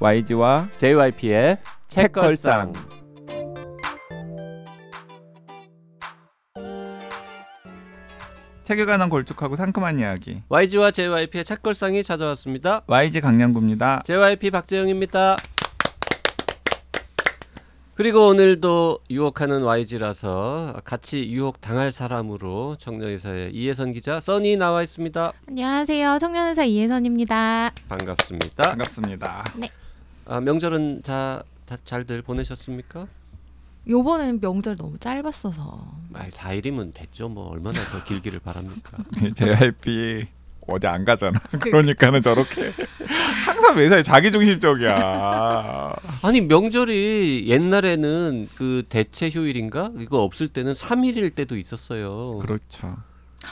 YG와 JYP의 책걸상. 책에 관한 걸쭉하고 상큼한 이야기. YG와 JYP의 책걸상이 찾아왔습니다. YG 강량구입니다. JYP 박재영입니다. 그리고 오늘도 유혹하는 YG라서 같이 유혹 당할 사람으로 청년의사의 이혜선 기자 써니 나와 있습니다. 안녕하세요. 청년의사 이혜선입니다. 반갑습니다. 반갑습니다. 네. 아, 명절은 자, 다 잘들 보내셨습니까? 요번엔 명절 너무 짧았어서. 아, 4일이면 됐죠. 뭐 얼마나 더 길기를 바랍니까? JYP 예, 어디 안 가잖아. 네. 그러니까는 저렇게 항상 매사에 자기중심적이야. 아니 명절이 옛날에는 그 대체 휴일인가 이거 없을 때는 3일일 때도 있었어요. 그렇죠.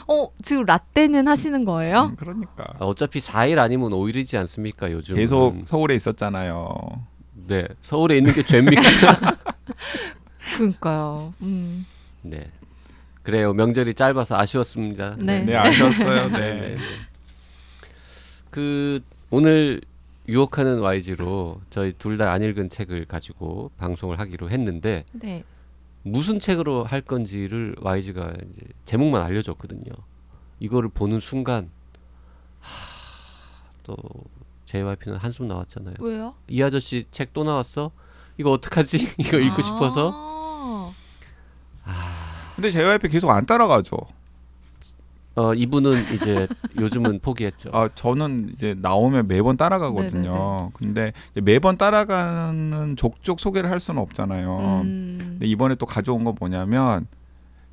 어 지금 라떼는 하시는 거예요? 음, 그러니까. 아, 어차피 4일 아니면 5일이지 않습니까 요즘? 계속 서울에 있었잖아요. 네, 서울에 있는 게 죄입니까? 그러니까요. 음. 네. 그래요. 명절이 짧아서 아쉬웠습니다. 네, 네 아쉬웠어요. 네. 네, 네. 그 오늘 유혹하는 YG로 저희 둘 다 안 읽은 책을 가지고 방송을 하기로 했는데 네. 무슨 책으로 할 건지를 YG가 이제 제목만 알려줬거든요. 이거를 보는 순간 하, 또 JYP는 한숨 나왔잖아요. 왜요? 이 아저씨 책 또 나왔어? 이거 어떡하지? 이거 읽고 아~ 싶어서. 아. 아. 근데 JYP 계속 안 따라가죠. 어 이분은 이제 요즘은 포기했죠. 아 저는 이제 나오면 매번 따라가거든요. 네네네. 네, 네. 근데 매번 따라가는 족족 소개를 할 수는 없잖아요. 음. 근데 이번에 또 가져온 건 뭐냐면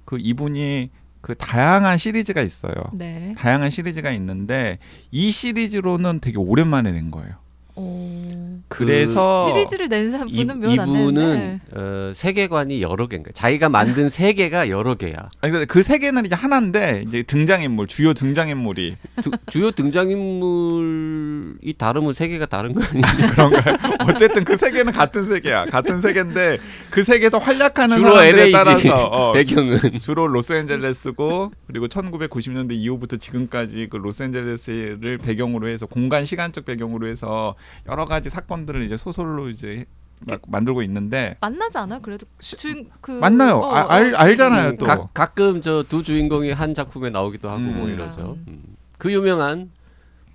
그 이분이 그 다양한 시리즈가 있어요. 네. 다양한 시리즈가 있는데 이 시리즈로는 되게 오랜만에 낸 거예요. 오. 그 그래서 시리즈를 낸 분은 면 이분은 어, 세계관이 여러 개인 거예요. 자기가 만든 세계가 여러 개야. 아니 그 세계는 이제 하나인데 이제 등장인물 주요 등장인물이 두, 주요 등장인물이 다르면 세계가 다른 거 아니에요? 그런가요? 어쨌든 그 세계는 같은 세계야. 같은 세계인데 그 세계에서 활약하는 사람들에 LA지, 따라서 어, 배경은 주로 로스앤젤레스고 그리고 1990년대 이후부터 지금까지 그 로스앤젤레스를 배경으로 해서 공간 시간적 배경으로 해서 여러 가지 사건 상황들을 이제 소설로 이제 그 만들고 있는데 만나지 않아 그래도 주인 그 만나요 어, 아, 어. 알 알잖아요 음, 또 가, 끔저 두 주인공이 한 작품에 나오기도 하고 뭐 음. 뭐 이러죠 음. 음. 그 유명한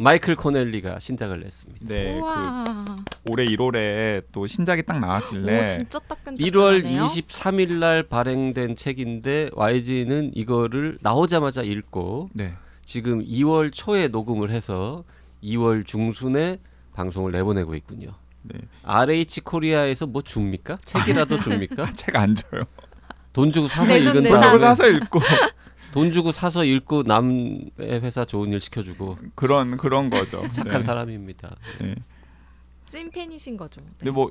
마이클 코넬리가 신작을 냈습니다. 네, 그 올해 1월에 또 신작이 딱 나왔길래 오, 진짜 따끈하네요 1월 23일 날 발행된 책인데 YG는 이거를 나오자마자 읽고 네. 지금 2월 초에 녹음을 해서 2월 중순에 방송을 내보내고 있군요. 네. RH 코리아에서 뭐 줍니까? 책이라도 줍니까? 책 안 줘요. 돈 주고 사서 읽은 돈 주고 사서 읽고 돈 주고 사서 읽고 남의 회사 좋은 일 시켜주고 그런 그런 거죠. 착한 네. 사람입니다. 네. 찐팬이신 거죠. 뭐. 근데 뭐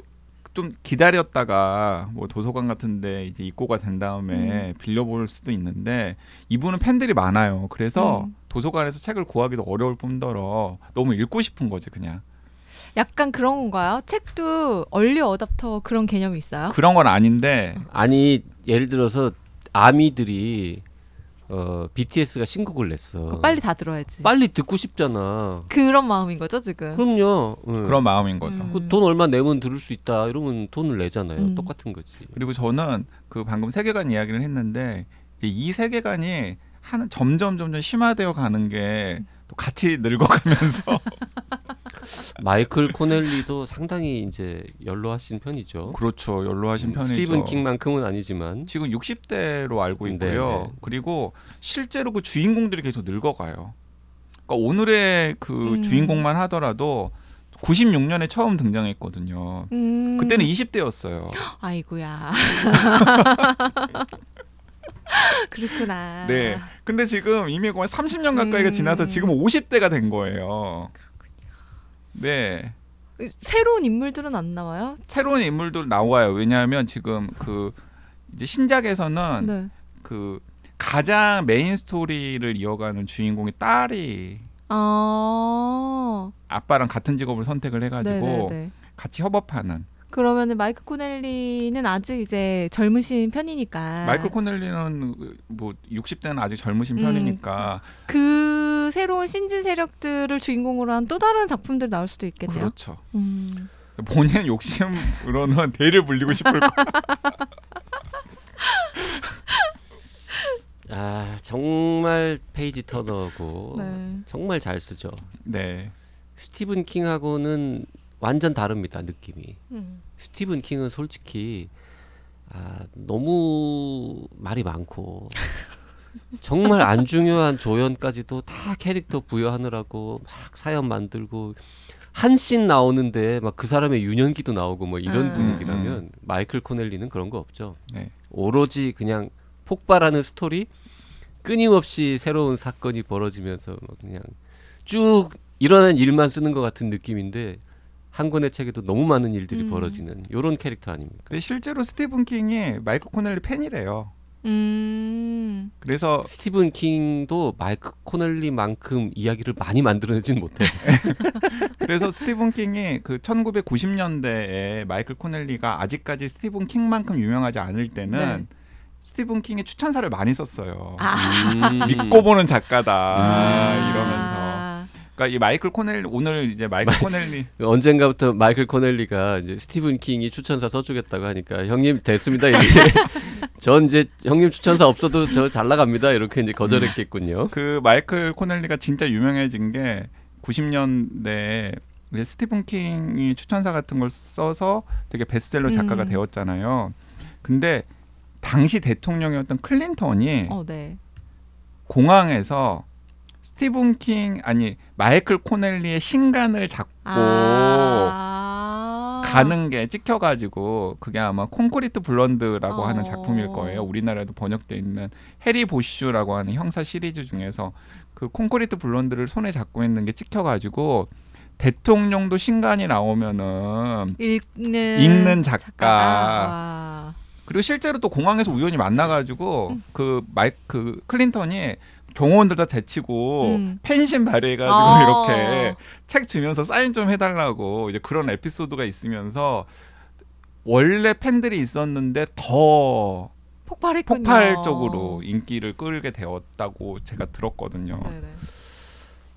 좀 기다렸다가 뭐 도서관 같은데 이제 입고가 된 다음에 음. 빌려볼 수도 있는데 이분은 팬들이 많아요. 그래서 음. 도서관에서 책을 구하기도 어려울 뿐더러 너무 읽고 싶은 거지 그냥. 약간 그런 건가요? 책도 얼리 어답터 그런 개념이 있어요? 그런 건 아닌데 아니 예를 들어서 아미들이 어 BTS가 신곡을 냈어. 빨리 다 들어야지. 빨리 듣고 싶잖아. 그런 마음인 거죠 지금. 그럼요. 응. 그런 마음인 거죠. 음. 그돈 얼마 내면 들을 수 있다 이러면 돈을 내잖아요. 음. 똑같은 거지. 그리고 저는 그 방금 세계관 이야기를 했는데 이 세계관이 한 점점 점점 심화되어 가는 게 또 같이 늙어가면서 마이클 코넬리도 상당히 이제 연로하신 편이죠. 그렇죠. 연로하신 음, 편이죠. 스티븐 킹만큼은 아니지만 지금 60대로 알고 네, 있고요. 네네. 그리고 실제로 그 주인공들이 계속 늙어가요. 그러니까 오늘의 그 음. 주인공만 하더라도 96년에 처음 등장했거든요. 음. 그때는 20대였어요. 아이고야. 그렇구나. 네. 근데 지금 이미 거의 그 30년 가까이가 음. 지나서 지금 50대가 된 거예요. 네. 그 새로운 인물들은 안 나와요? 새로운 인물들 나와요. 왜냐하면 지금 그 이제 신작에서는 네. 그 가장 메인 스토리를 이어가는 주인공이 딸이 아~ 아빠랑 같은 직업을 선택을 해가지고 네네네. 네, 네. 같이 협업하는. 그러면 마이클 코넬리는 아직 이제 젊으신 편이니까. 마이클 코넬리는 뭐 60대는 아직 젊으신 음, 편이니까. 그 새로운 신진 세력들을 주인공으로 한 또 다른 작품들 나올 수도 있겠네요. 그렇죠. 음. 본인 욕심으로는 대를 불리고 싶을 거아 정말 페이지 터너고 네. 정말 잘 쓰죠. 네. 스티븐 킹하고는 완전 다릅니다 느낌이. 음. 스티븐 킹은 솔직히 아, 너무 말이 많고 정말 안 중요한 조연까지도 다 캐릭터 부여하느라고 막 사연 만들고 한 씬 나오는데 막 그 사람의 유년기도 나오고 뭐 이런 음. 분위기라면 음, 음. 마이클 코넬리는 그런 거 없죠. 네. 오로지 그냥 폭발하는 스토리 끊임없이 새로운 사건이 벌어지면서 그냥 쭉 일어난 일만 쓰는 것 같은 느낌인데 한 권의 책에도 너무 많은 일들이 음. 벌어지는 이런 캐릭터 아닙니까? 근데 실제로 스티븐 킹이 마이클 코넬리 팬이래요. 음. 그래서 스티븐 킹도 마이크 코넬리만큼 이야기를 많이 만들어내진 못해. 그래서 스티븐 킹이 그 1990년대에 마이클 코넬리가 아직까지 스티븐 킹만큼 유명하지 않을 때는 네. 스티븐 킹의 추천사를 많이 썼어요. 아. 음. 믿고 보는 작가다 아. 이러면서. 그러니까 이 마이클 코넬 오늘 이제 마이클 마 코넬리 언젠가부터 마이클 코넬리가 이제 스티븐 킹이 추천사 써주겠다고 하니까 형님 됐습니다 이렇전 이제 형님 추천사 없어도 저 잘 나갑니다 이렇게 이제 거절했겠군요. 그 마이클 코넬리가 진짜 유명해진 게 90년대에 스티븐 킹이 추천사 같은 걸 써서 되게 베스트셀러 작가가 음. 되었잖아요. 근데 당시 대통령이었던 클린턴이 어, 네. 공항에서 스티븐 킹 아니 마이클 코넬리의 신간을 잡고 아~ 가는 게 찍혀가지고 그게 아마 콘크리트 블런드라고 하는 어. 작품일 거예요. 우리나라에도 번역돼 있는 해리 보슈라고 하는 형사 시리즈 중에서 그 콘크리트 블론드를 손에 잡고 있는 게 찍혀가지고 대통령도 신간이 나오면은 읽는, 읽는 작가. 작가. 그리고 실제로 또 공항에서 우연히 만나가지고 음. 그 마이크 그 클린턴이 경호원들 다데치고 음. 펜신 발휘해가지고 아. 이렇게 책 주면서 사인 좀 해달라고 이제 그런 에피소드가 있으면서 원래 팬들이 있었는데 더 폭발했군요. 폭발적으로 인기를 끌게 되었다고 제가 들었거든요. 네네.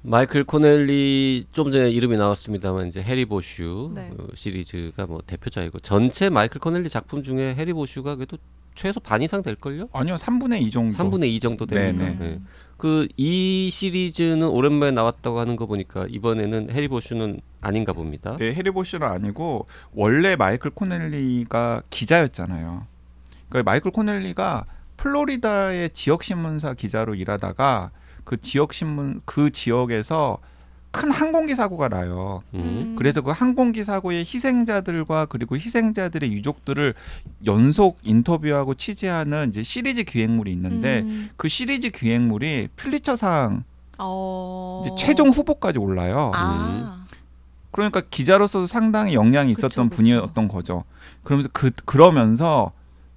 마이클 코넬리 좀 전에 이름이 나왔습니다만 이제 해리 보슈 네. 어, 시리즈가 뭐 대표작이고 전체 마이클 코넬리 작품 중에 해리 보슈가 그래도 최소 반 이상 될걸요? 아니요, 3분의 2 정도. 3분의 2 정도 됩니다. 네. 그이 시리즈는 오랜만에 나왔다고 하는 거 보니까 이번에는 해리 보슈는 아닌가 봅니다. 네, 해리 보슈는 아니고 원래 마이클 코넬리가 기자였잖아요. 그러니까 마이클 코넬리가 플로리다의 지역 신문사 기자로 일하다가 그 지역 신문 그 지역에서 큰 항공기 사고가 나요. 음. 음. 그래서 그 항공기 사고의 희생자들과 그리고 희생자들의 유족들을 연속 인터뷰하고 취재하는 이제 시리즈 기획물이 있는데 음. 그 시리즈 기획물이 필리처상 어. 최종 후보까지 올라요. 아. 그러니까 기자로서도 상당히 영향이 있었던 그쵸, 그쵸. 분이었던 거죠. 그러면서 그 그러면서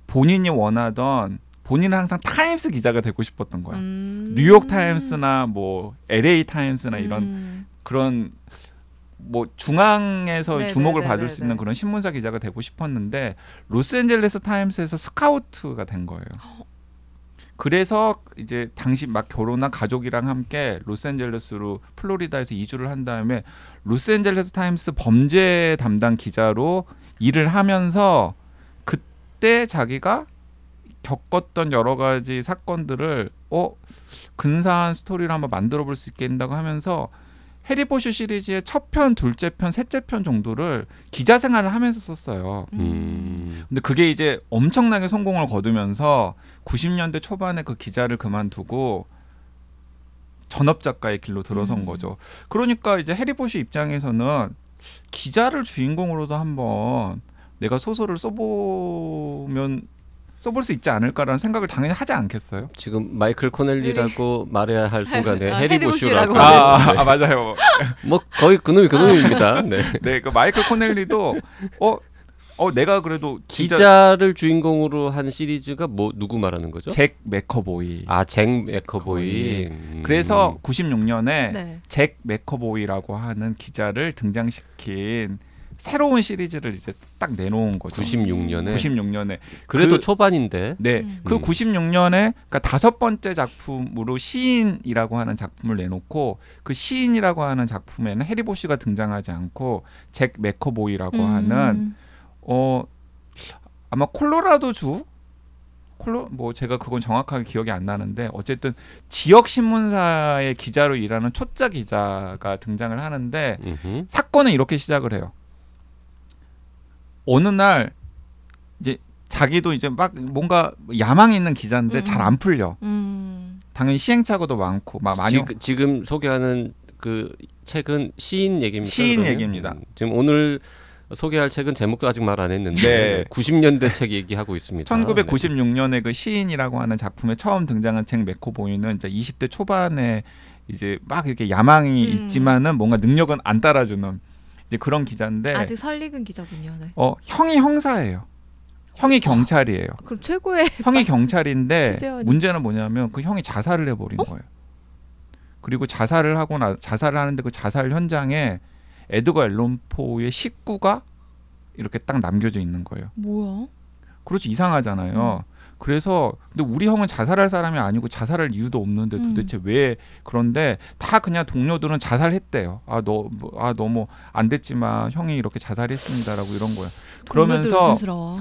본인이 원하던 본인은 항상 타임스 기자가 되고 싶었던 거야. 음. 뉴욕 타임스나 뭐 LA 타임스나 음. 이런 그런 뭐 중앙에서 네 주목을 네, 받을 네, 수 있는 네. 그런 신문사 기자가 되고 싶었는데 로스앤젤레스 타임스에서 스카우트가 된 거예요. 그래서 이제 당시 막 결혼한 가족이랑 함께 로스앤젤레스로 플로리다에서 이주를 한 다음에 로스앤젤레스 타임스 범죄 담당 기자로 일을 하면서 그때 자기가 겪었던 여러 가지 사건들을 어 근사한 스토리를 한번 만들어 볼 수있게된다고 하면서 해리포슈 시리즈의 첫 편, 둘째 편, 셋째 편 정도를 기자 생활을 하면서 썼어요. 음. 음. 근데 그게 이제 엄청나게 성공을 거두면서 90년대 초반에 그 기자를 그만두고 전업 작가의 길로 들어선 음. 거죠. 그러니까 이제 해리포슈 입장에서는 기자를 주인공으로도 한번 내가 소설을 써보면 써볼 수 있지 않을까라는 생각을 당연히 하지 않겠어요? 지금 마이클 코넬리라고 네. 말해야 할 순간에 아, 해리 보슈라고 아, 아, 아, 맞아요. 뭐 거의 그놈이 그놈입니다. 아. 네. 네, 그 마이클 코넬리도 어 어, 내가 그래도 기자를 주인공으로 한 시리즈가 뭐 누구 말하는 거죠? 잭 맥커보이. 아, 잭 맥커보이. 음. 그래서 96년에 네. 잭 맥커보이라고 하는 기자를 등장시킨 새로운 시리즈를 이제 딱 내놓은 거죠. 96년에 96년에 그래도 그, 초반인데. 네, 음. 96년에 그 음. 그러니까 다섯 번째 작품으로 시인이라고 하는 작품을 내놓고 그 시인이라고 하는 작품에는 해리 보쉬가 등장하지 않고 잭 맥커보이라고 음. 하는 어 아마 콜로라도 주 콜로 뭐 제가 그건 정확하게 기억이 안 나는데 어쨌든 지역 신문사의 기자로 일하는 초짜 기자가 등장을 하는데 음흠. 사건은 이렇게 시작을 해요. 어느 날 이제 자기도 이제 막 뭔가 야망 있는 기자인데 음. 잘안 풀려. 음. 당연히 시행착오도 많고 막 많이 지금, 지금 소개하는 그 책은 시인 얘기입니다. 시인 그러면? 얘기입니다. 음, 지금 오늘 소개할 책은 제목도 아직 말 안 했는데 네. 90년대 책 얘기하고 있습니다. 1996년에 그 시인이라고 하는 작품에 처음 등장한 책 메코보이는 이제 20대 초반에 이제 막 이렇게 야망이 음. 있지만은 뭔가 능력은 안 따라주는 이제 그런 기자인데 아직 설익은 기자군요. 네. 어 형이 형사예요. 형이 어, 경찰이에요. 그럼 최고의 형이 경찰인데 문제는 뭐냐면 그 형이 자살을 해버린 어? 거예요. 그리고 자살을 하고 나 자살을 하는데 그 자살 현장에 에드거 앨런포의 식구가 이렇게 딱 남겨져 있는 거예요. 뭐야? 그렇지 이상하잖아요. 음. 그래서 근데 우리 형은 자살할 사람이 아니고 자살할 이유도 없는데 음. 도대체 음. 왜 그런데 다 그냥 동료들은 자살했대요. 아너아 뭐, 아, 너무 안 됐지만 형이 이렇게 자살했습니다라고 이런 거야. 그러면서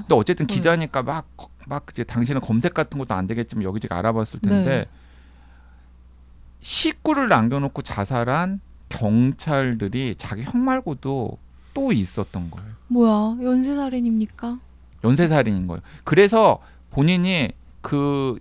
또 어쨌든 음. 기자니까 막막 응. 막 이제 당신은 검색 같은 것도 안 되겠지만 여기저기 알아봤을 네. 텐데 네. 식구를 남겨놓고 자살한 경찰들이 자기 형 말고도 또 있었던 거예요. 뭐야 연쇄살인입니까? 연쇄살인인 거예요. 그래서 본인이 그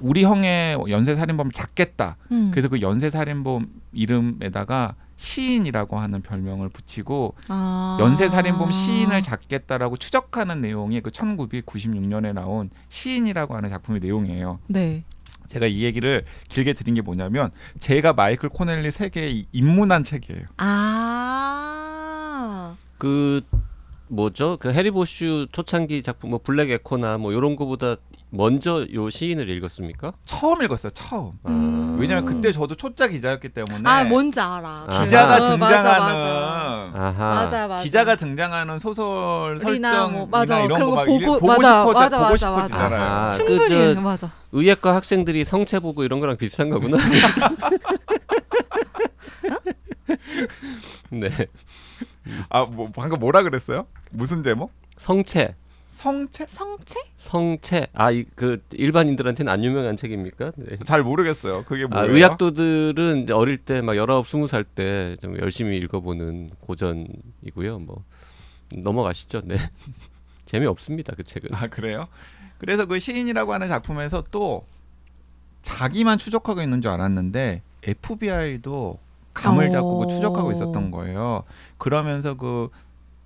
우리 형의 연쇄 살인범을 잡겠다. 음. 그래서 그 연쇄 살인범 이름에다가 시인이라고 하는 별명을 붙이고 아. 연쇄 살인범 시인을 잡겠다라고 추적하는 내용이 그 1996년에 나온 시인이라고 하는 작품의 내용이에요. 네. 제가 이 얘기를 길게 드린 게 뭐냐면 제가 마이클 코넬리 세계에 입문한 책이에요. 아. 그 뭐죠? 그 해리 보슈 초창기 작품 뭐 블랙 에코나 뭐 요런 거보다 먼저 요 시인을 읽었습니까? 처음 읽었어요. 처음. 음. 왜냐면 그때 저도 초짜 기자였기 때문에 아, 뭔지 알아. 기자가 아. 등장하는 맞아, 맞아. 맞아, 기자가 등장하는 소설 설정 뭐, 이런 거막 보고, 보고 맞아, 싶어 맞아, 보고 싶어 지잖아요. 충분히 그 저, 맞아. 의예과 학생들이 성체 보고 이런 거랑 비슷한 거구나. 네. 아 뭐, 뭐, 방금 뭐라 그랬어요? 무슨 제목? 성체. 성체? 성체? 성체. 아, 이, 그 일반인들한테는 안 유명한 책입니까? 네. 잘 모르겠어요. 그게 아, 뭐예요? 아, 의학도들은 어릴 때 막 열아홉, 스무 살 때 좀 열심히 읽어보는 고전이고요. 뭐 넘어가시죠. 네. 재미없습니다. 그 책은. 아, 그래요? 그래서 그 시인이라고 하는 작품에서 또 자기만 추적하고 있는 줄 알았는데 FBI도 감을 어. 잡고 그 추적하고 있었던 거예요. 그러면서 그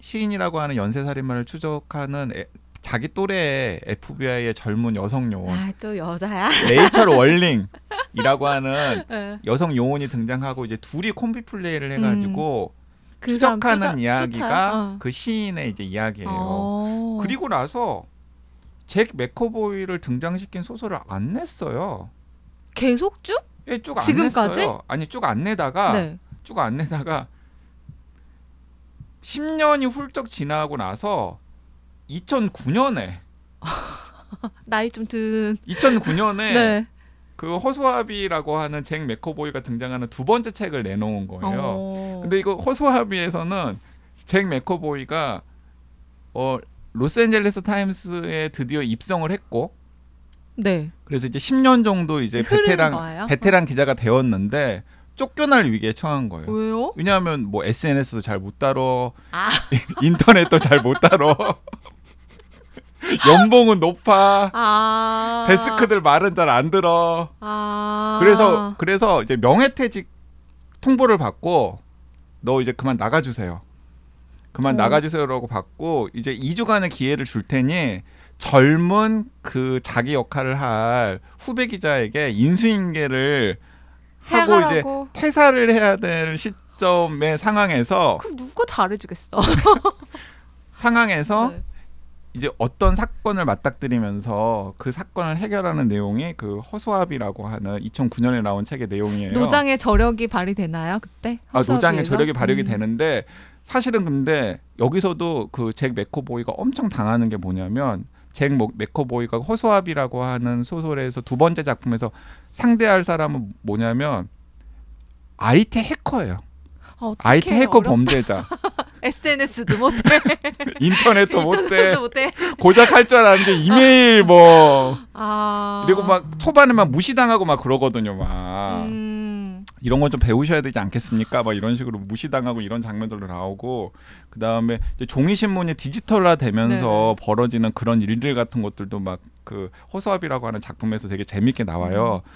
시인이라고 하는 연쇄살인마를 추적하는 애, 자기 또래의 FBI의 젊은 여성 요원. 아, 또 여자야? 레이첼 월링이라고 하는 네. 여성 요원이 등장하고 이제 둘이 콤비 플레이를 음. 해가지고 음. 그 추적하는 쫓아, 이야기가 어. 그 시인의 이제 이야기예요. 어. 그리고 나서 잭 맥커보이를 등장시킨 소설을 안 냈어요. 계속 쭉? 예, 쭉안 지금까 냈어요. 아니 쭉안 내다가 네. 쭉안 내다가 10년이 훌쩍 지나고 나서 2009년에 나이 좀 든 2009년에 네. 그 허수아비라고 하는 잭 맥커보이가 등장하는 두 번째 책을 내놓은 거예요. 오. 어. 근데 이거 허수아비에서는 잭 맥커보이가 어 로스앤젤레스 타임스에 드디어 입성을 했고 네. 그래서 이제 10년 정도 이제 베테랑 거예요? 베테랑 어. 기자가 되었는데 쫓겨날 위기에 처한 거예요. 왜요? 왜냐하면 뭐 SNS도 잘 못 따로 아. 인터넷도 잘 못 따로 연봉은 높아. 아. 데스크들 말은 잘 안 들어. 아. 그래서 그래서 이제 명예퇴직 통보를 받고 너 이제 그만 나가주세요. 그만 어. 나가주세요라고 받고 이제 2주간의 기회를 줄 테니 젊은 그 자기 역할을 할 후배 기자에게 인수인계를 하고 해가라고. 퇴사를 해야 될 시점의 상황에서 그럼 누가 잘해주겠어? 상황에서 네. 이제 어떤 사건을 맞닥뜨리면서 그 사건을 해결하는 내용이 그 허수아비라고 하는 2009년에 나온 책의 내용이에요. 노장의 저력이 발휘되나요 그때? 아 노장의 저력이 발휘 음. 되는데 사실은 근데 여기서도 그잭 맥코보이가 엄청 당하는 게 뭐냐면 잭 뭐, 맥커보이가 허수아비라고 하는 소설에서 두 번째 작품에서 상대할 사람은 뭐냐면 아이티 해커예요. 아, 아이 해커 어렵다. 범죄자. SNS도 못해. 인터넷도 못해. 못해. 고작 할 줄 알았는데 이메일 뭐. 아... 그리고 막 초반에 막 무시당하고 막 그러거든요. 막. 음... 이런 건 좀 배우셔야 되지 않겠습니까? 막 이런 식으로 무시당하고 이런 장면들도 나오고 그 다음에 종이 신문이 디지털화되면서 네. 벌어지는 그런 일들 같은 것들도 막 그호수합이라고 하는 작품에서 되게 재밌게 나와요. 음.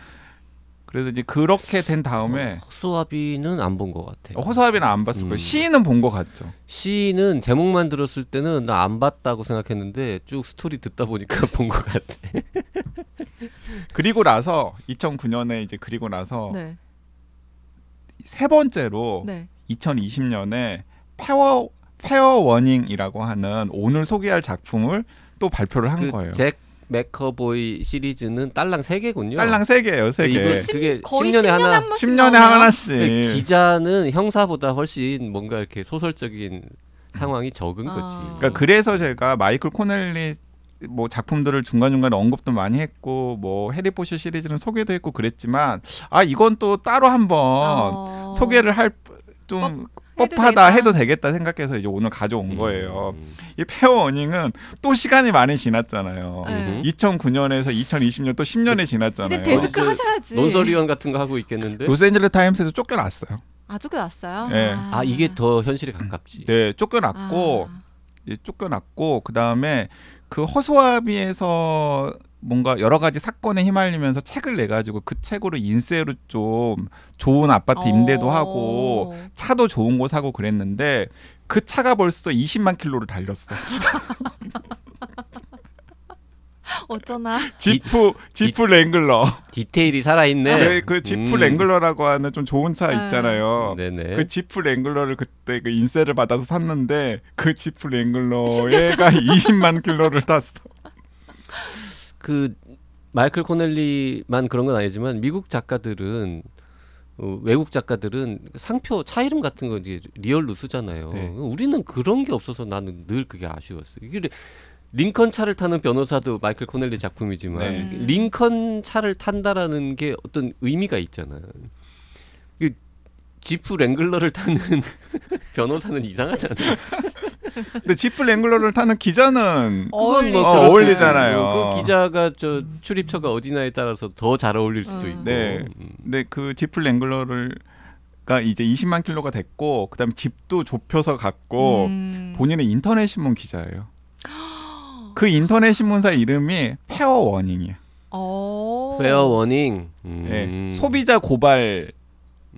그래서 이제 그렇게 된 다음에 호수합이는안 본 것 같아요. 호수합이는안 봤을 음. 거예요. 음. 시인은 본 것 같죠. 시인은 제목만 들었을 때는 나 안 봤다고 생각했는데 쭉 스토리 듣다 보니까 본 것 같아. 그리고 나서 2009년에 이제 그리고 나서 네. 세 번째로 네. 2020년에 페어 페어 워닝이라고 하는 오늘 소개할 작품을 또 발표를 한그 거예요. 잭 맥커보이 시리즈는 딸랑 세개군요 딸랑 3개예요, 3개. 그게, 그게 거의 10년에, 1 0년 하나 10년에 하나씩. 기자는 형사보다 훨씬 뭔가 이렇게 소설적인 상황이 적은 아. 거지. 그러니까 그래서 제가 마이클 코넬리 뭐 작품들을 중간중간에 언급도 많이 했고 뭐 해리포시 시리즈는 소개도 했고 그랬지만 아 이건 또 따로 한번 어... 소개를 할좀 뻣하다 해도, 해도 되겠다 생각해서 이제 오늘 가져온 음. 거예요. 이 페어워닝은 또 시간이 많이 지났잖아요. 음. 2009년에서 2020년 또 10년이 지났잖아요. 이제 데스크 하셔야지. 논설위원 같은 거 하고 있겠는데. 로스앤젤레 타임스에서 쫓겨났어요. 아 쫓겨났어요. 네. 아, 이게 아. 더 현실에 가깝지. 네 쫓겨났고 아. 쫓겨났고 그 다음에 그 허수아비에서 뭔가 여러 가지 사건에 휘말리면서 책을 내 가지고 그 책으로 인세로 좀 좋은 아파트 임대도 어. 하고 차도 좋은 거 사고 그랬는데 그 차가 벌써 20만 킬로를 달렸어. 어쩌나. 지프 지프 랭글러. 디테일이 살아있네. 아, 네, 그 지프 음. 랭글러라고 하는 좀 좋은 차 아. 있잖아요. 네네. 그 지프 랭글러를 그때 그 인세를 받아서 샀는데 그 지프 랭글러가 20만 킬로를 탔어. 그 마이클 코넬리만 그런 건 아니지만 미국 작가들은 어, 외국 작가들은 상표 차 이름 같은 거 이제 리얼로 쓰잖아요. 네. 우리는 그런 게 없어서 나는 늘 그게 아쉬웠어 이게 링컨 차를 타는 변호사도 마이클 코넬리 작품이지만 네. 링컨 차를 탄다라는 게 어떤 의미가 있잖아요. 그 지프 랭글러를 타는 변호사는 이상하잖아요. 근데 지프 랭글러를 타는 기자는 그건 뭐 어, 울리잖아요그 기자가 저 출입처가 어디냐에 따라서 더 잘 어울릴 수도 음. 있고. 네. 음. 근데 그 지프 랭글러를 가 이제 20만 킬로가 됐고 그다음에 집도 좁혀서 갔고 음. 본인은 인터넷 신문 기자예요. 그 인터넷 신문사 이름이 페어 워닝이에요. 어. 페어 워닝. 네. 음. 네, 소비자 고발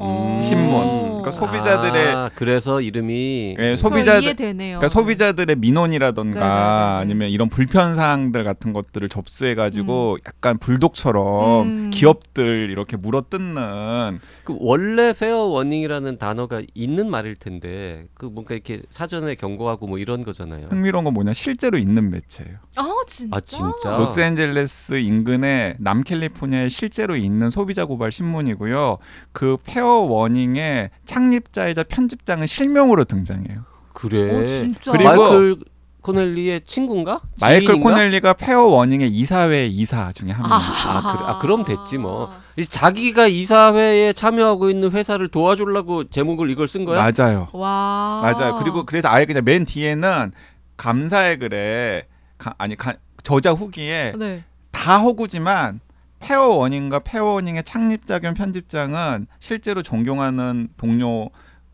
음. 신문. 그러니까 소비자들의 아, 그래서 이름이 예, 소비자들 그러니까 소비자들의 네. 민원이라던가 네네 네, 네, 아니면 이런 불편 사항들 같은 것들을 접수해 가지고 음. 약간 불독처럼 음. 기업들 이렇게 물어뜯는 그 원래 페어 워닝이라는 단어가 있는 말일 텐데 그 뭔가 이렇게 사전에 경고하고 뭐 이런 거잖아요. 흥미로운 건 뭐냐 실제로 있는 매체예요. 아 진짜. 아, 진짜? 로스앤젤레스 인근에 남캘리포니아에 실제로 있는 소비자 고발 신문이고요. 그 페어 워닝의 창 창립자이자 편집장은 실명으로 등장해요. 그래. 오, 어, 진짜. 그리고 마이클 코넬리의 친구인가? 마이클 지인인가? 코넬리가 페어 워닝의 이사회 이사 중에 한 명. 아, 아, 그래. 아, 그럼 됐지 뭐. 아. 자기가 이사회에 참여하고 있는 회사를 도와주려고 제목을 이걸 쓴 거야? 맞아요. 와. 맞아요. 그리고 그래서 아예 그냥 맨 뒤에는 감사의 글에 가, 아니 가, 저자 후기에 네. 다 허구지만 페어워닝과페어워닝의 창립자 겸 편집장은 실제로 존경하는 동료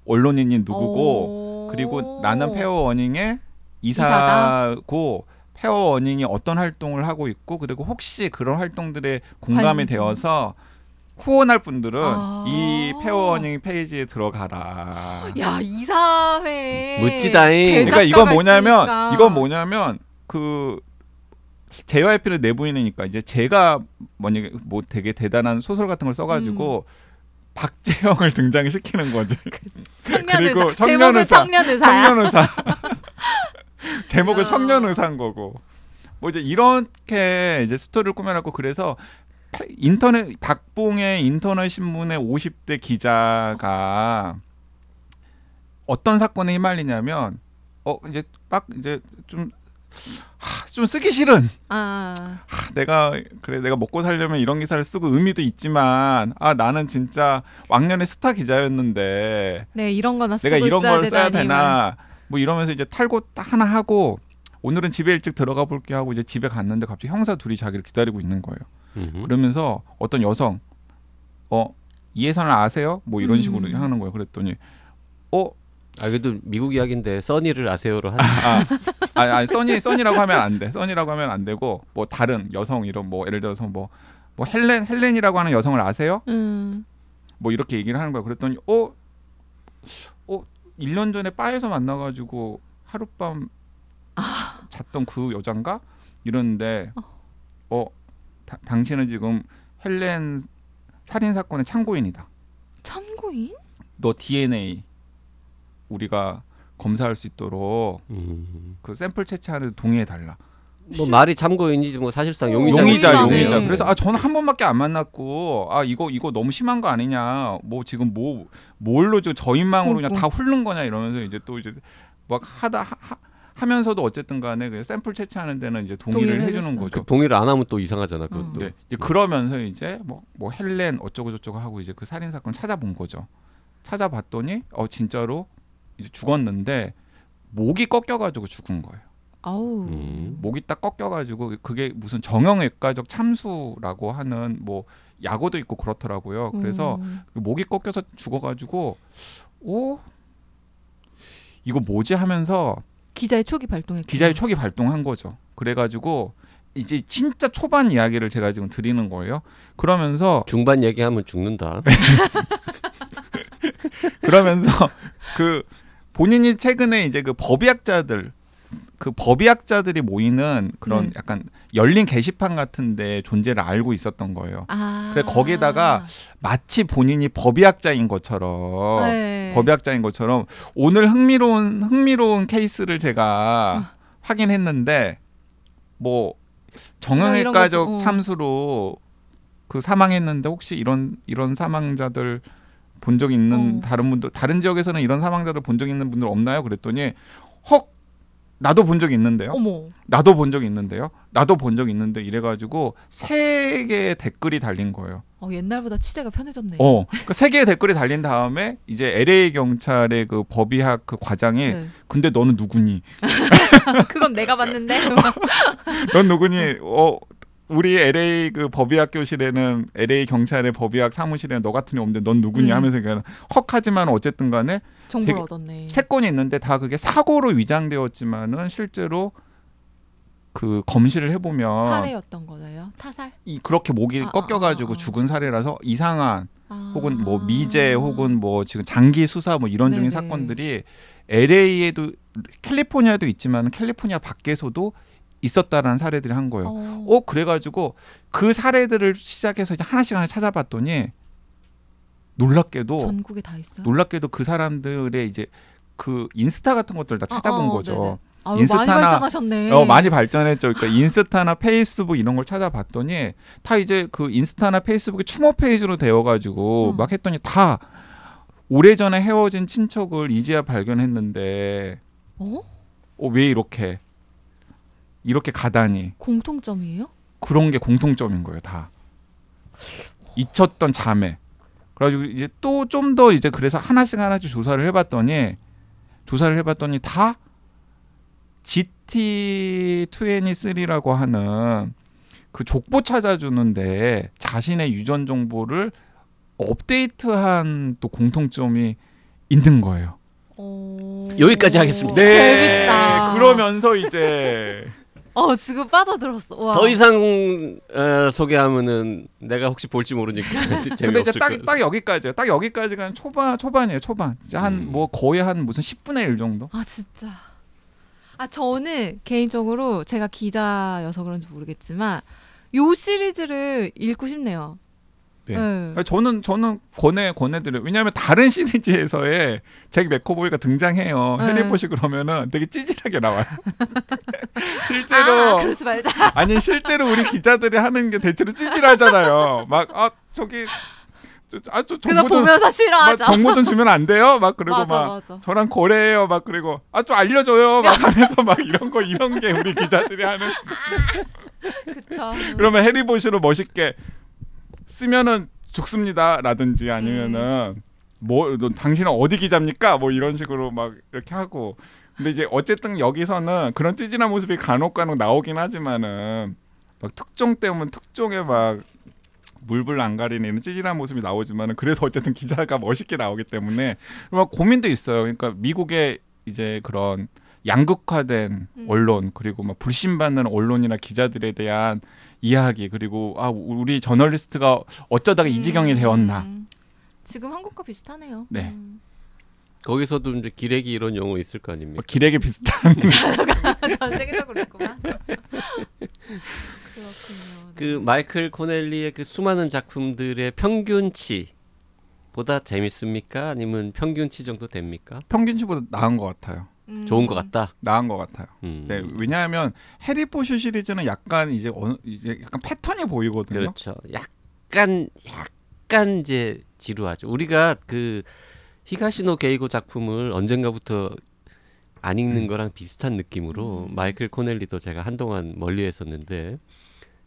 언론인이 누구고 그리고 나는 페어워닝의 이사고 이사다? 페어원잉이 어떤 활동을 하고 있고 그리고 혹시 그런 활동들에 공감이 관심. 되어서 후원할 분들은 아~ 이 페어워닝 페이지에 들어가라. 야 이사회 음, 멋지다잉. 그러니까 이건 뭐냐면 있으니까. 이건 뭐냐면 그 JYP는 내부인이니까 이제 제가 만약에 뭐 되게 대단한 소설 같은 걸 써가지고 음. 박재영을 등장시키는 거지. 그 그리고 청년 의사. 청년 의사. 청년 의사. 제목은 청년 어. 의사인 거고. 뭐 이제 이렇게 이제 스토리를 꾸며놨고 그래서 인터넷 박봉의 인터넷 신문의 50대 기자가 어떤 사건에 휘말리냐면 어 이제 막 이제 좀 하, 좀 쓰기 싫은. 아. 하, 내가 그래 내가 먹고 살려면 이런 기사를 쓰고 의미도 있지만 아 나는 진짜 왕년에 스타 기자였는데. 네 이런 거나 내가 이런 걸 써야 되나, 되나 뭐 이러면서 이제 탈고 하나 하고 오늘은 집에 일찍 들어가 볼게 하고 이제 집에 갔는데 갑자기 형사 둘이 자기를 기다리고 있는 거예요. 음흠. 그러면서 어떤 여성 어 이해선을 아세요? 뭐 이런 식으로 음. 하는 거예요. 그랬더니 어 아, 그래도 미국 이야기인데 써니를 아세요로 하는 아, 아니 아니 써니 써니라고 하면 안 돼. 써니라고 하면 안 되고 뭐 다른 여성 이런 뭐 예를 들어서 뭐뭐 뭐 헬렌 헬렌이라고 하는 여성을 아세요? 음. 뭐 이렇게 얘기를 하는 거야. 그랬더니 어, 어, 1년 전에 바에서 만나가지고 하룻밤 아. 잤던 그 여잔가 이러는데 어, 다, 당신은 지금 헬렌 살인 사건의 참고인이다. 참고인? 너 DNA 우리가 검사할 수 있도록 음. 그 샘플 채취하는 동의해 달라. 뭐 말이 참고인지 뭐 사실상 어, 용의자 용의자 용의자 네. 그래서 아 저는 한 번밖에 안 만났고 아 이거 이거 너무 심한 거 아니냐 뭐 지금 뭐 뭘로 저 저인망으로 그냥 다 훑는 거냐 이러면서 이제 또 이제 막 하다 하, 하면서도 어쨌든 간에 그 샘플 채취하는 데는 이제 동의를, 동의를 해주는 거죠. 그 동의를 안 하면 또 이상하잖아. 음. 그것도. 어. 네, 이제 그러면서 이제 뭐, 뭐 헬렌 어쩌고 저쩌고 하고 이제 그 살인 사건 찾아본 거죠. 찾아봤더니 어 진짜로 이제 죽었는데 목이 꺾여가지고 죽은 거예요. 아우. 음. 목이 딱 꺾여가지고 그게 무슨 정형외과적 참수라고 하는 뭐 약어도 있고 그렇더라고요. 그래서 음. 그 목이 꺾여서 죽어가지고 오 어? 이거 뭐지 하면서 기자의 촉이 발동했 기자의 촉이 발동한 거죠. 그래가지고 이제 진짜 초반 이야기를 제가 지금 드리는 거예요. 그러면서 중반 얘기하면 죽는다. 그러면서 그 본인이 최근에 이제 그 법의학자들 그 법의학자들이 모이는 그런 네. 약간 열린 게시판 같은데 존재를 알고 있었던 거예요. 아. 그래 거기다가 에 마치 본인이 법의학자인 것처럼 네. 법의학자인 것처럼 오늘 흥미로운 흥미로운 케이스를 제가 어. 확인했는데 뭐 정형외과적 어, 참수로 그 사망했는데 혹시 이런 이런 사망자들 본적 있는 어. 다른 분들 다른 지역에서는 이런 사망자들 본 적 있는 분들 없나요? 그랬더니 헉 나도 본 적 있는데요. 어머. 나도 본 적 있는데요. 나도 본 적 있는데 이래가지고 세 개의 댓글이 달린 거예요. 어, 옛날보다 취재가 편해졌네. 어, 그세 그러니까 개의 댓글이 달린 다음에 이제 LA 경찰의 그 법의학 그 과장이 네. 근데 너는 누구니? 그건 내가 봤는데. 넌 누구니? 어, 우리 LA 그 법의학 교실에는 LA 경찰의 법의학 사무실에는 너 같은 애 없는데 넌 누구냐 음. 하면서 그냥 헉하지만 어쨌든 간에 정보를 얻었네. 세 건이 있는데 다 그게 사고로 위장되었지만은 실제로 그 검시를 해보면 사례였던 거예요? 타살? 이 그렇게 목이 아, 아 꺾여가지고 아, 아, 죽은 사례라서 이상한 아. 혹은 뭐 미제 혹은 뭐 지금 장기 수사 뭐 이런 네네. 중인 사건들이 LA에도 캘리포니아도 있지만 캘리포니아 밖에서도 있었다라는 사례들이 한 거예요. 어, 어 그래가지고 그 사례들을 시작해서 하나씩 하나 찾아봤더니 놀랍게도 전국에 다 있어. 놀랍게도 그 사람들의 이제 그 인스타 같은 것들 다 찾아본 아, 어, 거죠. 아유, 인스타나 많이 발전하셨네. 어, 많이 발전했죠. 그러니까 인스타나 페이스북 이런 걸 찾아봤더니 다 이제 그 인스타나 페이스북이 추모 페이지로 되어가지고 음. 막 했더니 다 오래전에 헤어진 친척을 이제야 발견했는데 어? 어왜 이렇게 이렇게 가다니 공통점이에요? 그런 게 공통점인 거예요 다 잊혔던 자매 그래가지고 이제 또 좀 더 이제 그래서 하나씩 하나씩 조사를 해봤더니 조사를 해봤더니 다 GT2N3라고 하는 그 족보 찾아주는데 자신의 유전 정보를 업데이트한 또 공통점이 있는 거예요. 오... 여기까지 하겠습니다. 네. 재밌다. 그러면서 이제 어 지금 빠져들었어. 와. 더 이상 어, 소개하면은 내가 혹시 볼지 모르니까 재미없을 거예요. 딱, 딱 여기까지요. 딱 여기까지가 초반 초반이에요. 초반. 한뭐 음. 뭐 거의 한 무슨 10분의 1 정도. 아 진짜. 아 저는 개인적으로 제가 기자여서 그런지 모르겠지만 요 시리즈를 읽고 싶네요. 네. 네. 그러니까 저는 저는 권해 권해드려. 요 왜냐하면 다른 시리즈에서의 잭맥코보이가 등장해요. 네. 해리포시 그러면은 되게 찌질하게 나와요. 실제로 아, 그러지 말자. 아니 실제로 우리 기자들이 하는 게 대체로 찌질하잖아요. 막아 저기 아저 정보 좀 보면서 싫어하죠. 정보 좀 주면 안 돼요? 막 그리고 맞아, 막 맞아. 저랑 거래해요. 막 그리고 아 좀 알려줘요. 막 하면서 막 이런 거 이런 게 우리 기자들이 하는. 아, 그쵸. 그러면 해리보시로 멋있게 쓰면은 죽습니다라든지 아니면은 뭐 당신은 어디 기자입니까? 뭐 이런 식으로 막 이렇게 하고 근데 이제 어쨌든 여기서는 그런 찌질한 모습이 간혹간혹 나오긴 하지만은 막 특종 때문에 특종에 막 물불 안 가리는 찌질한 모습이 나오지만은 그래도 어쨌든 기자가 멋있게 나오기 때문에 막 고민도 있어요. 그러니까 미국의 이제 그런 양극화된 음. 언론 그리고 막 불신받는 언론이나 기자들에 대한 이야기 그리고 아 우리 저널리스트가 어쩌다가 이 지경이 음. 되었나. 지금 한국과 비슷하네요. 네. 음. 거기서도 이제 기레기 이런 용어 있을 거 아닙니까? 어, 기레기 비슷한 단어가 전 세계적으로 있구그렇 그 마이클 코넬리의 그 수많은 작품들의 평균치 보다 재밌습니까? 아니면 평균치 정도 됩니까? 평균치보다 나은 것 같아요. 음. 좋은 것 같다. 나은 것 같아요. 음. 네, 왜냐하면 해리포슈 시리즈는 약간 이제 어느 이제 약간 패턴이 보이거든요. 그렇죠. 약간 약간 이제 지루하죠. 우리가 그 히가시노 게이고 작품을 언젠가부터 안 읽는 음. 거랑 비슷한 느낌으로 음. 마이클 코넬리도 제가 한동안 멀리했었는데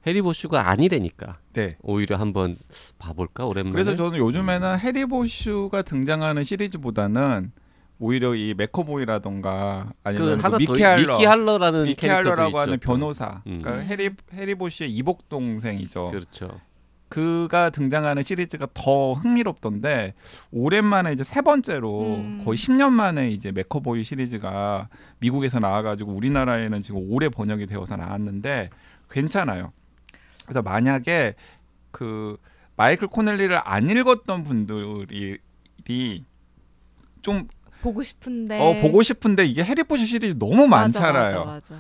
해리보슈가 아니래니까. 네. 오히려 한번 봐볼까 오랜만에. 그래서 저는 요즘에는 음. 해리보슈가 등장하는 시리즈보다는 오히려 이 메커보이라던가 아니면 그그 미키할러, 미키할러라는 미키할러라고 하는 변호사 음. 그러니까 음. 해리 해리보시의 이복 동생이죠. 그렇죠. 그가 등장하는 시리즈가 더 흥미롭던데 오랜만에 이제 세 번째로 음. 거의 10년 만에 이제 메커보이 시리즈가 미국에서 나와가지고 우리나라에는 지금 올해 번역이 되어서 나왔는데 괜찮아요. 그래서 만약에 그 마이클 코넬리를 안 읽었던 분들이 좀 보고 싶은데. 어 보고 싶은데 이게 해리포터 시리즈 너무 맞아, 많잖아요. 맞아, 맞아.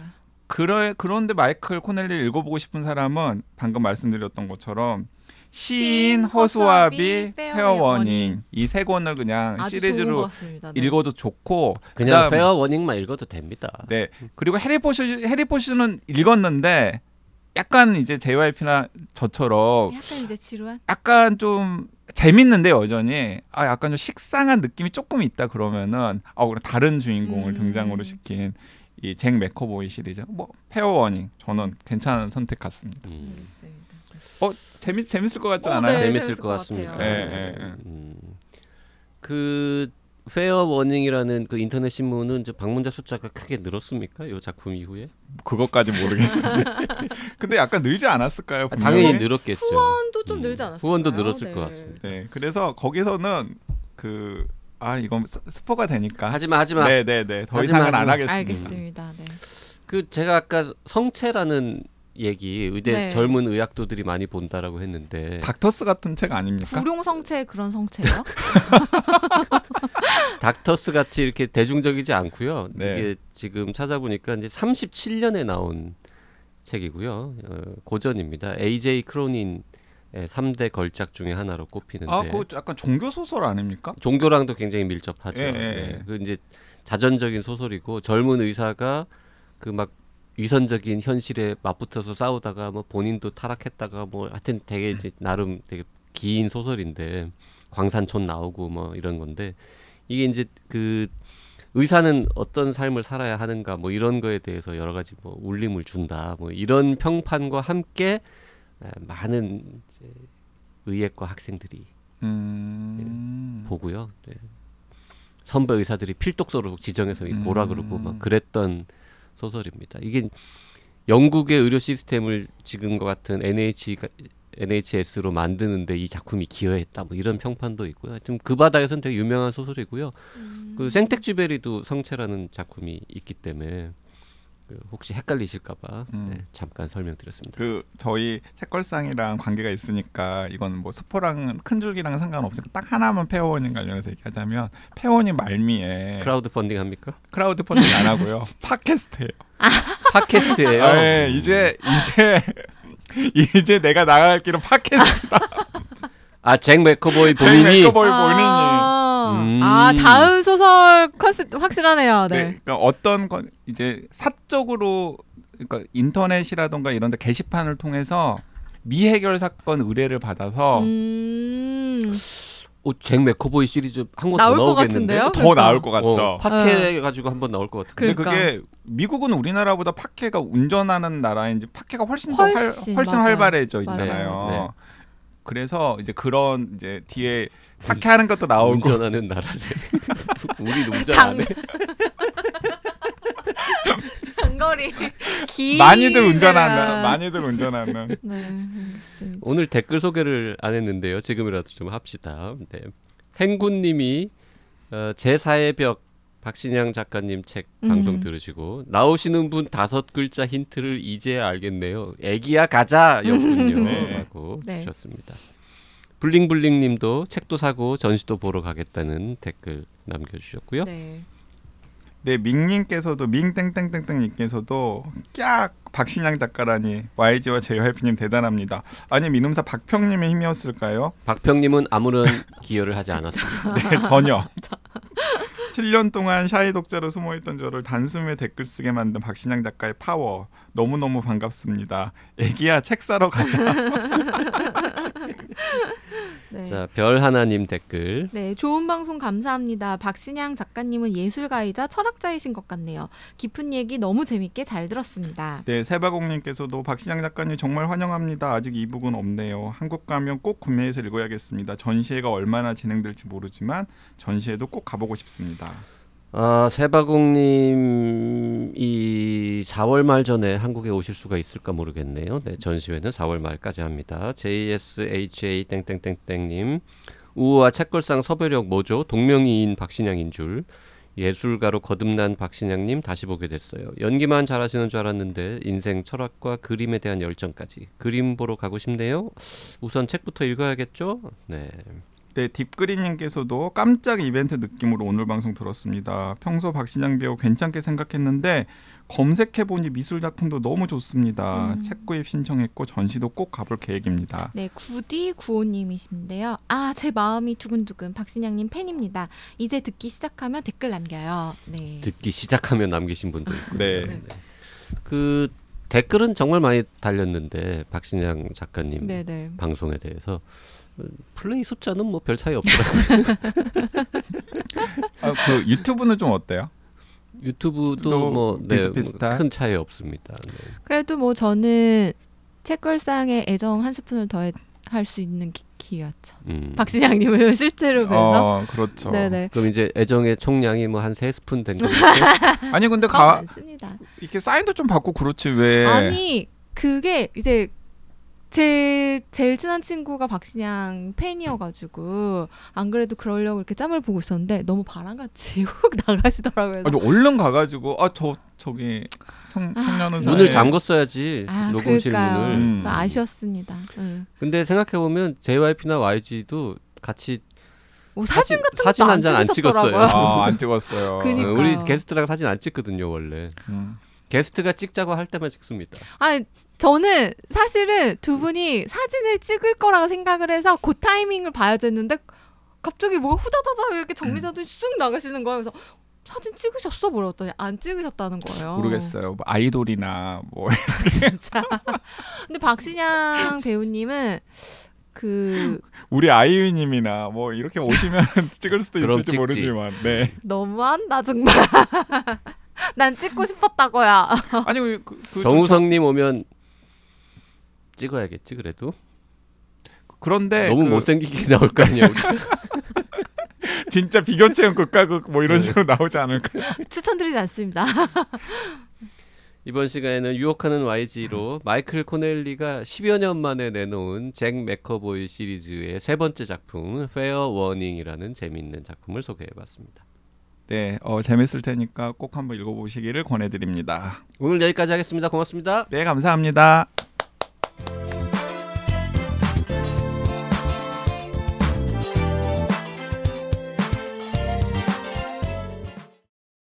그래 그런데 마이클 코넬리 읽어보고 싶은 사람은 방금 말씀드렸던 것처럼 시인 허수아비 페어워닝 이 세 권을 그냥 시리즈로 네. 읽어도 좋고 그냥 페어워닝만 읽어도 됩니다. 네 그리고 해리포터 해리포터는 읽었는데 약간 이제 JYP나 저처럼 약간 이제 지루한 약간 좀 재밌는데 여전히 아 약간 좀 식상한 느낌이 조금 있다 그러면은 아 다른 주인공을 음. 등장으로 시킨 이잭 맥커보이 시리즈 뭐 페어 워닝 저는 괜찮은 선택 같습니다. 음. 어 재밌 재밌을 것 같지 어, 않아요? 오, 네, 재밌을, 재밌을, 것, 것 같습니다. 예, 예, 예. 음. 그 페어 워닝이라는 그 인터넷 신문은 이제 방문자 숫자가 크게 늘었습니까? 요 작품 이후에? 그것까지 모르겠습니다. 근데 약간 늘지 않았을까요? 아, 분명히? 당연히 늘었겠죠. 후원도 좀 음. 늘지 않았을까요? 후원도 늘었을 네. 것 같습니다. 네. 그래서 거기서는 그아 이건 스포가 되니까 하지만 하지만 네네네 네. 더 하지만, 이상은 하지만. 안 하겠습니다. 알겠습니다. 네. 그 제가 아까 성체라는 얘기 의대 네. 젊은 의학도들이 많이 본다라고 했는데 닥터스 같은 책 아닙니까? 구룡 성체 그런 성체요? 닥터스 같이 이렇게 대중적이지 않고요. 네. 이게 지금 찾아보니까 이제 37년에 나온 책이고요. 어, 고전입니다. AJ 크로닌 예, 3대 걸작 중의 하나로 꼽히는데 아, 그거 약간 종교 소설 아닙니까? 종교랑도 굉장히 밀접하죠. 예, 예, 예. 네. 그 이제 자전적인 소설이고 젊은 의사가 그막 위선적인 현실에 맞붙어서 싸우다가 뭐 본인도 타락했다가 뭐 하여튼 되게 이제 나름 되게 긴 소설인데 광산촌 나오고 뭐 이런 건데 이게 이제 그 의사는 어떤 삶을 살아야 하는가 뭐 이런 거에 대해서 여러 가지 뭐 울림을 준다 뭐 이런 평판과 함께 많은 이제 의예과 학생들이 음... 보고요. 네. 선배 의사들이 필독서로 지정해서 보라 그러고 막 그랬던 소설입니다. 이게 영국의 의료 시스템을 지금과 같은 NH NHS로 만드는데 이 작품이 기여했다 뭐 이런 평판도 있고요. 하여그 바닥에선 되게 유명한 소설이고요. 그 음. 그 생텍쥐베리도 성체라는 작품이 있기 때문에 그 혹시 헷갈리실까봐 음. 네, 잠깐 설명드렸습니다. 그 저희 책걸상이랑 관계가 있으니까 이건 뭐 수포랑 큰 줄기랑 상관없으니까 딱 하나만 페어원인 관련해서 얘기하자면 페어원이 말미에 크라우드 펀딩 합니까? 크라우드 펀딩 안 하고요. 팟캐스트예요. 팟캐스트예요. 아, 네, 이제 이제 이제 내가 나갈 길은 팟캐스트다. 아잭 맥커보이 본인이. 잭 맥커보이 본인이. 아. 음. 아 다음 소설 컨셉 확실하네요. 네. 네. 그러니까 어떤 건 이제 사적으로 그러니까 인터넷이라던가 이런 데 게시판을 통해서 미해결 사건 의뢰를 받아서 음. 어, 잭 맥커보이 시리즈 한권더 나올 나오겠는데요? 더 그러니까. 나올 것 같죠. 어, 파케 해 가지고 한번 나올 것 같은데. 그러니까. 근데 그게 미국은 우리나라보다 파케가 운전하는 나라인지 파케가 훨씬, 더 활, 훨씬 맞아요. 활발해져 있잖아요. 맞아요. 네. 그래서 이제 그런 이제 뒤에 사케하는 것도 나오고 운전하는 나라래. 우리 운전하네. 장거리 많이들 운전하는 아. 많이들 운전하는. 네, 오늘 댓글 소개를 안 했는데요. 지금이라도 좀 합시다. 네. 행군님이 어, 제4의 벽 박신양 작가님 책 음. 방송 음. 들으시고 나오시는 분 다섯 글자 힌트를 이제 알겠네요. 애기야 가자였군요. 음. 네. 라고 네. 주셨습니다. 블링블링 님도 책도 사고 전시도 보러 가겠다는 댓글 남겨주셨고요. 네. 네, 밍님께서도 밍땡땡땡땡 님께서도 깍 박신양 작가라니 YG와 JYP님 대단합니다. 아니 민음사 박평님의 힘이었을까요? 박평님은 아무런 기여를 하지 않았습니다. 네, 전혀. 7년 동안 샤이 독자로 숨어있던 저를 단숨에 댓글 쓰게 만든 박신양 작가의 파워 너무너무 반갑습니다. 애기야 책 사러 가자. 네. 자, 별 하나님 댓글. 네, 좋은 방송 감사합니다. 박신양 작가님은 예술가이자 철학자이신 것 같네요. 깊은 얘기 너무 재밌게 잘 들었습니다. 네, 세바공님께서도 박신양 작가님 정말 환영합니다. 아직 이 부분 없네요. 한국 가면 꼭 구매해서 읽어야겠습니다. 전시회가 얼마나 진행될지 모르지만 전시회도 꼭 가보고 싶습니다. 아, 세바국님 이 4월 말 전에 한국에 오실 수가 있을까 모르겠네요. 네, 전시회는 4월 말까지 합니다. JSHA 땡땡땡땡님 우와 책걸상 서외력 뭐죠? 동명이인 박신양인 줄 예술가로 거듭난 박신양님 다시 보게 됐어요. 연기만 잘하시는 줄 알았는데 인생 철학과 그림에 대한 열정까지 그림 보러 가고 싶네요. 우선 책부터 읽어야겠죠? 네. 네, 딥그린님께서도 깜짝 이벤트 느낌으로 오늘 방송 들었습니다. 평소 박신양 배우 괜찮게 생각했는데 검색해보니 미술 작품도 너무 좋습니다. 음. 책 구입 신청했고 전시도 꼭 가볼 계획입니다. 네, 구디 구호님이신데요. 아, 제 마음이 두근두근 박신양님 팬입니다. 이제 듣기 시작하면 댓글 남겨요. 네. 듣기 시작하면 남기신 분도 네. 네. 그 댓글은 정말 많이 달렸는데 박신양 작가님 네네. 네. 방송에 대해서 플레이 숫자는 뭐 별 차이 없더라고요. 아, 그 유튜브는 좀 어때요? 유튜브도 뭐큰 네, 차이 없습니다. 네. 그래도 뭐 저는 책걸상에 애정 한 스푼을 더 할 수 있는 기, 기였죠. 음. 박 시장님을 실제로 그래서 어, 그렇죠. 네네. 그럼 이제 애정의 총량이 뭐 한 세 스푼 된거죠 아니 근데 가 많습니다. 이렇게 사인도 좀 받고 그렇지 왜? 아니 그게 이제 제 제일 친한 친구가 박신양 팬이어가지고 안 그래도 그러려고 이렇게 짬을 보고 있었는데 너무 바람같이 훅 나가시더라고요. 아니 얼른 가가지고 아 저 저기 청, 아. 청년은 문을 잠궜어야지 아, 녹음실 그럴까요? 문을 음. 아, 아쉬웠습니다. 음. 근데 생각해 보면 JYP나 YG도 같이 뭐 사진 같은 사진 한잔안 찍었어요. 안 찍었어요. 아, 네, 그러니까요. 우리 게스트랑 사진 안 찍거든요 원래. 음. 게스트가 찍자고 할 때만 찍습니다. 아 저는 사실은 두 분이 사진을 찍을 거라고 생각을 해서 그 타이밍을 봐야 됐는데 갑자기 뭐 후다다닥 이렇게 정리자도 음. 쑥 나가시는 거예요. 그래서 사진 찍으셨어? 물었더니 뭐 안 찍으셨다는 거예요. 모르겠어요. 뭐 아이돌이나 뭐 진짜. 근데 박신양 배우님은 그 우리 아이유님이나 뭐 이렇게 오시면 찍을 수도 있을지 찍지. 모르지만 네. 너무한다 정말. 난 찍고 싶었다고요. 아니 그, 그 정우성님 좀... 오면 찍어야겠지 그래도. 그런데 너무 그... 못생기게 나올 거 아니야. 진짜 비교체형 극과극 뭐 이런 네. 식으로 나오지 않을까요? 추천드리지 않습니다. 이번 시간에는 유혹하는 YG로 마이클 코넬리가 10여 년 만에 내놓은 잭 맥커보이 시리즈의 세 번째 작품 페어 워닝이라는 재미있는 작품을 소개해봤습니다. 네, 어, 재밌을 테니까 꼭 한번 읽어보시기를 권해드립니다. 오늘 여기까지 하겠습니다. 고맙습니다. 네, 감사합니다.